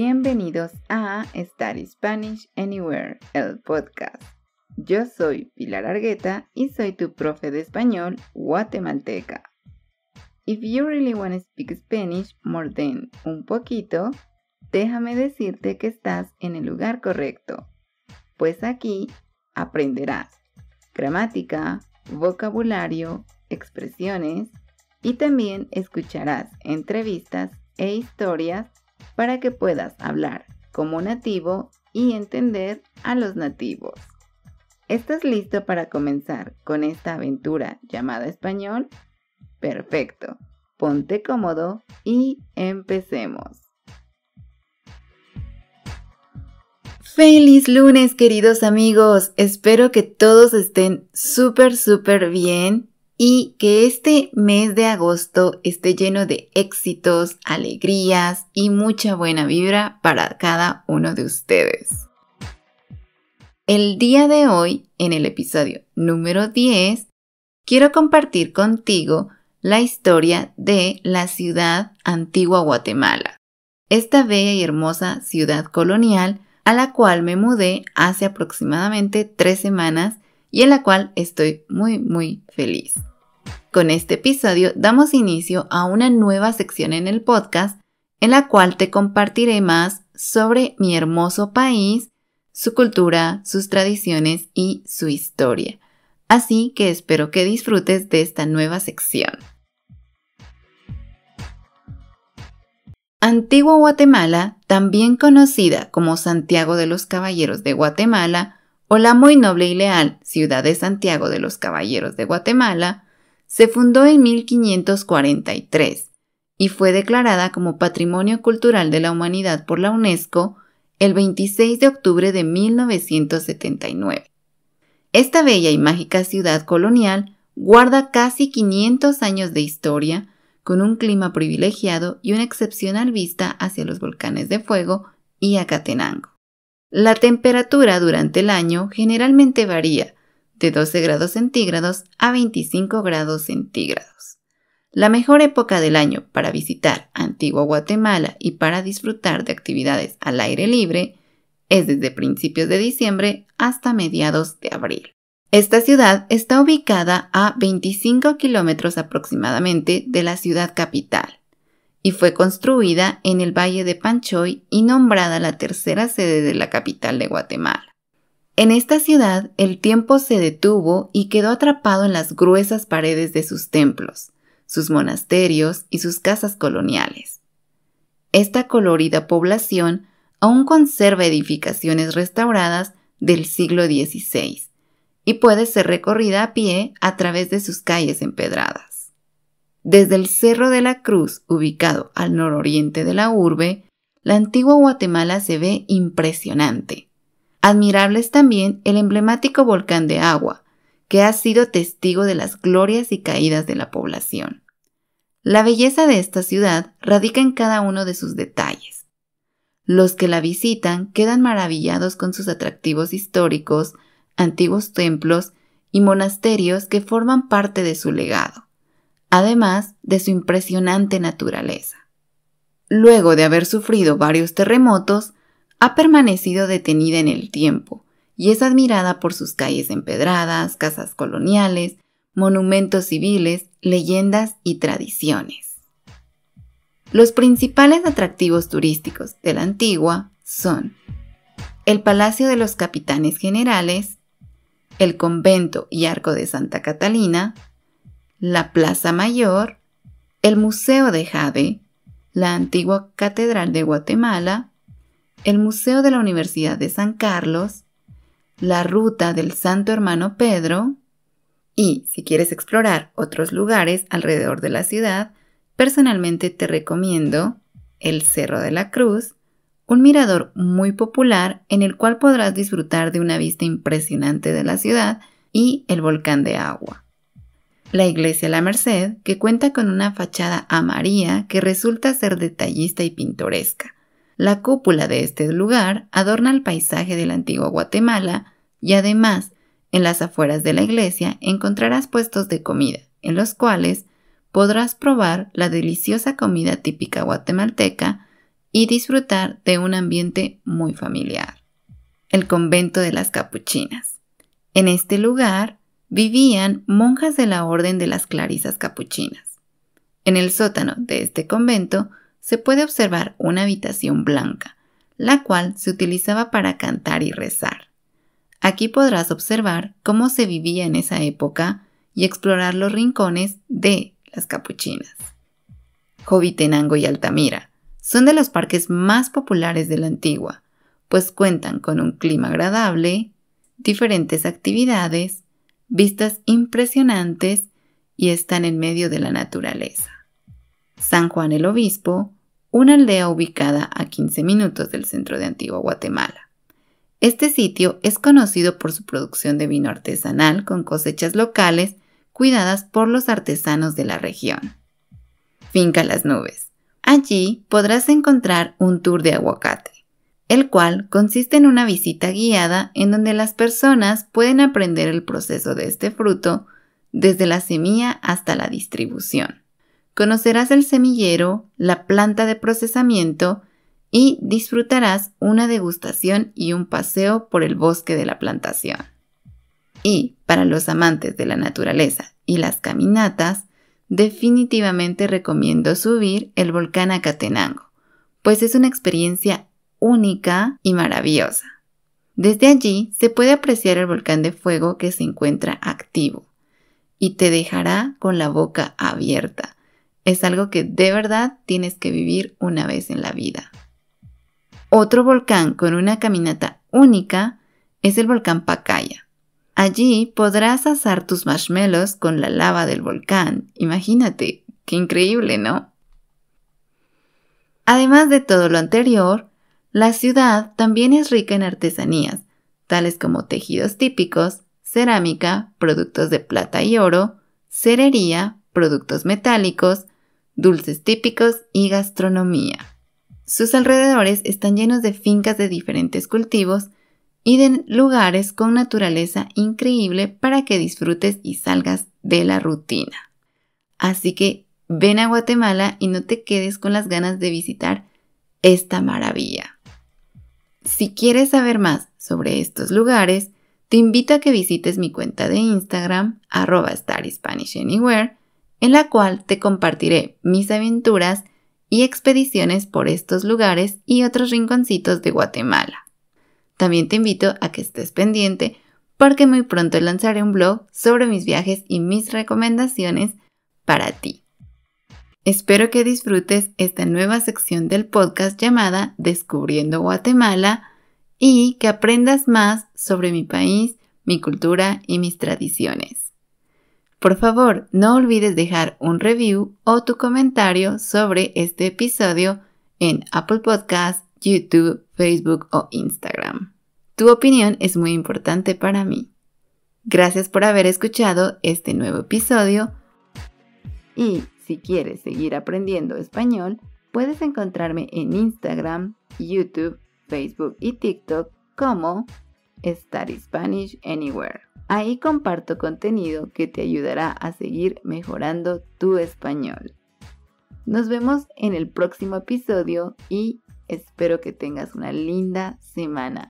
Bienvenidos a Study Spanish Anywhere, el podcast. Yo soy Pilar Argueta y soy tu profe de español guatemalteca. If you really want to speak Spanish more than un poquito, déjame decirte que estás en el lugar correcto, pues aquí aprenderás gramática, vocabulario, expresiones y también escucharás entrevistas e historias para que puedas hablar como nativo y entender a los nativos. ¿Estás listo para comenzar con esta aventura llamada español? Perfecto, ponte cómodo y empecemos. Feliz lunes queridos amigos, espero que todos estén súper súper bien y que este mes de agosto esté lleno de éxitos, alegrías y mucha buena vibra para cada uno de ustedes. El día de hoy, en el episodio número 10, quiero compartir contigo la historia de la ciudad antigua Guatemala, esta bella y hermosa ciudad colonial a la cual me mudé hace aproximadamente tres semanas y en la cual estoy muy muy feliz. Con este episodio damos inicio a una nueva sección en el podcast en la cual te compartiré más sobre mi hermoso país, su cultura, sus tradiciones y su historia. Así que espero que disfrutes de esta nueva sección. Antigua Guatemala, también conocida como Santiago de los Caballeros de Guatemala o la muy noble y leal ciudad de Santiago de los Caballeros de Guatemala, se fundó en 1543 y fue declarada como Patrimonio Cultural de la Humanidad por la UNESCO el 26 de octubre de 1979. Esta bella y mágica ciudad colonial guarda casi 500 años de historia, con un clima privilegiado y una excepcional vista hacia los volcanes de fuego y Acatenango. La temperatura durante el año generalmente varía, de 12 grados centígrados a 25 grados centígrados. La mejor época del año para visitar Antigua Guatemala y para disfrutar de actividades al aire libre es desde principios de diciembre hasta mediados de abril. Esta ciudad está ubicada a 25 kilómetros aproximadamente de la ciudad capital y fue construida en el Valle de Panchoy y nombrada la tercera sede de la capital de Guatemala. En esta ciudad el tiempo se detuvo y quedó atrapado en las gruesas paredes de sus templos, sus monasterios y sus casas coloniales. Esta colorida población aún conserva edificaciones restauradas del siglo XVI y puede ser recorrida a pie a través de sus calles empedradas. Desde el Cerro de la Cruz, ubicado al nororiente de la urbe, la antigua Guatemala se ve impresionante Admirable es también el emblemático volcán de agua, que ha sido testigo de las glorias y caídas de la población. La belleza de esta ciudad radica en cada uno de sus detalles. Los que la visitan quedan maravillados con sus atractivos históricos, antiguos templos y monasterios que forman parte de su legado, además de su impresionante naturaleza. Luego de haber sufrido varios terremotos, ha permanecido detenida en el tiempo y es admirada por sus calles empedradas, casas coloniales, monumentos civiles, leyendas y tradiciones. Los principales atractivos turísticos de la antigua son el Palacio de los Capitanes Generales, el Convento y Arco de Santa Catalina, la Plaza Mayor, el Museo de Jade, la antigua Catedral de Guatemala, el Museo de la Universidad de San Carlos, la Ruta del Santo Hermano Pedro y, si quieres explorar otros lugares alrededor de la ciudad, personalmente te recomiendo el Cerro de la Cruz, un mirador muy popular en el cual podrás disfrutar de una vista impresionante de la ciudad y el volcán de agua. La iglesia La Merced, que cuenta con una fachada amarilla que resulta ser detallista y pintoresca. La cúpula de este lugar adorna el paisaje de la antigua Guatemala y además, en las afueras de la iglesia encontrarás puestos de comida, en los cuales podrás probar la deliciosa comida típica guatemalteca y disfrutar de un ambiente muy familiar. El convento de las capuchinas. En este lugar vivían monjas de la Orden de las Clarisas Capuchinas. En el sótano de este convento se puede observar una habitación blanca, la cual se utilizaba para cantar y rezar. Aquí podrás observar cómo se vivía en esa época y explorar los rincones de las capuchinas. Jovitenango y Altamira son de los parques más populares de la antigua, pues cuentan con un clima agradable, diferentes actividades, vistas impresionantes y están en medio de la naturaleza. San Juan el Obispo una aldea ubicada a 15 minutos del centro de Antigua Guatemala. Este sitio es conocido por su producción de vino artesanal con cosechas locales cuidadas por los artesanos de la región. Finca Las Nubes. Allí podrás encontrar un tour de aguacate, el cual consiste en una visita guiada en donde las personas pueden aprender el proceso de este fruto desde la semilla hasta la distribución conocerás el semillero, la planta de procesamiento y disfrutarás una degustación y un paseo por el bosque de la plantación. Y para los amantes de la naturaleza y las caminatas, definitivamente recomiendo subir el volcán Acatenango, pues es una experiencia única y maravillosa. Desde allí se puede apreciar el volcán de fuego que se encuentra activo y te dejará con la boca abierta, es algo que de verdad tienes que vivir una vez en la vida. Otro volcán con una caminata única es el volcán Pacaya. Allí podrás asar tus marshmallows con la lava del volcán. Imagínate, qué increíble, ¿no? Además de todo lo anterior, la ciudad también es rica en artesanías, tales como tejidos típicos, cerámica, productos de plata y oro, cerería, productos metálicos, dulces típicos y gastronomía. Sus alrededores están llenos de fincas de diferentes cultivos y de lugares con naturaleza increíble para que disfrutes y salgas de la rutina. Así que ven a Guatemala y no te quedes con las ganas de visitar esta maravilla. Si quieres saber más sobre estos lugares, te invito a que visites mi cuenta de Instagram, arroba en la cual te compartiré mis aventuras y expediciones por estos lugares y otros rinconcitos de Guatemala. También te invito a que estés pendiente porque muy pronto lanzaré un blog sobre mis viajes y mis recomendaciones para ti. Espero que disfrutes esta nueva sección del podcast llamada Descubriendo Guatemala y que aprendas más sobre mi país, mi cultura y mis tradiciones. Por favor, no olvides dejar un review o tu comentario sobre este episodio en Apple Podcasts, YouTube, Facebook o Instagram. Tu opinión es muy importante para mí. Gracias por haber escuchado este nuevo episodio y si quieres seguir aprendiendo español, puedes encontrarme en Instagram, YouTube, Facebook y TikTok como Study Spanish Anywhere. Ahí comparto contenido que te ayudará a seguir mejorando tu español. Nos vemos en el próximo episodio y espero que tengas una linda semana.